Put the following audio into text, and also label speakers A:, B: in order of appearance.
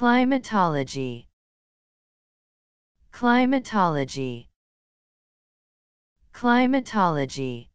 A: Climatology Climatology Climatology